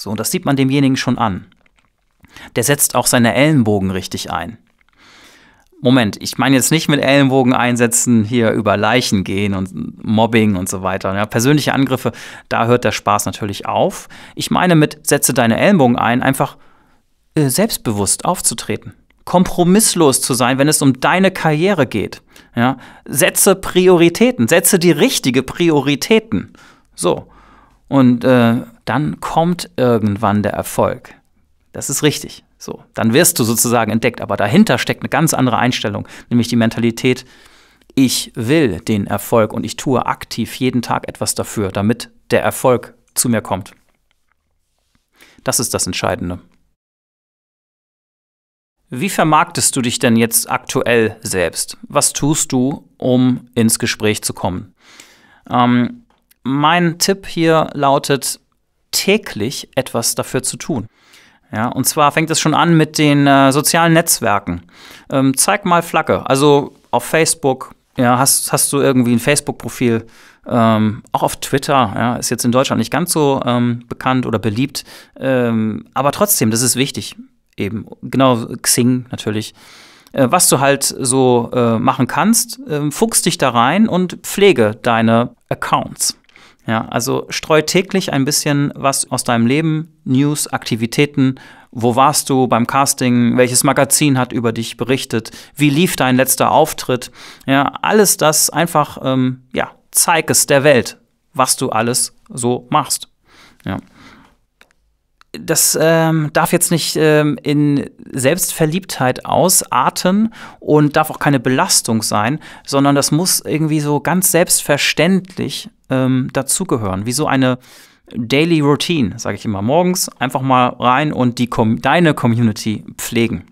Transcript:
So, und das sieht man demjenigen schon an. Der setzt auch seine Ellenbogen richtig ein. Moment, ich meine jetzt nicht mit Ellenbogen einsetzen, hier über Leichen gehen und Mobbing und so weiter. Ja, persönliche Angriffe, da hört der Spaß natürlich auf. Ich meine mit setze deine Ellenbogen ein, einfach äh, selbstbewusst aufzutreten. Kompromisslos zu sein, wenn es um deine Karriere geht. Ja, setze Prioritäten, setze die richtige Prioritäten. So. Und äh, dann kommt irgendwann der Erfolg. Das ist richtig. So, dann wirst du sozusagen entdeckt, aber dahinter steckt eine ganz andere Einstellung, nämlich die Mentalität, ich will den Erfolg und ich tue aktiv jeden Tag etwas dafür, damit der Erfolg zu mir kommt. Das ist das Entscheidende. Wie vermarktest du dich denn jetzt aktuell selbst? Was tust du, um ins Gespräch zu kommen? Ähm, mein Tipp hier lautet, täglich etwas dafür zu tun. Ja, und zwar fängt es schon an mit den äh, sozialen Netzwerken. Ähm, zeig mal Flagge. Also auf Facebook, ja, hast, hast du irgendwie ein Facebook-Profil, ähm, auch auf Twitter, ja, ist jetzt in Deutschland nicht ganz so ähm, bekannt oder beliebt. Ähm, aber trotzdem, das ist wichtig. Eben, genau, Xing natürlich äh, was du halt so äh, machen kannst. Ähm, fuchst dich da rein und pflege deine Accounts. Ja, also streu täglich ein bisschen was aus deinem Leben, News, Aktivitäten. Wo warst du beim Casting? Welches Magazin hat über dich berichtet? Wie lief dein letzter Auftritt? Ja, alles das einfach, ähm, ja, zeig es der Welt, was du alles so machst. Ja das ähm, darf jetzt nicht ähm, in Selbstverliebtheit ausarten und darf auch keine Belastung sein, sondern das muss irgendwie so ganz selbstverständlich ähm, dazugehören, wie so eine Daily Routine, sage ich immer, morgens einfach mal rein und die Com deine Community pflegen.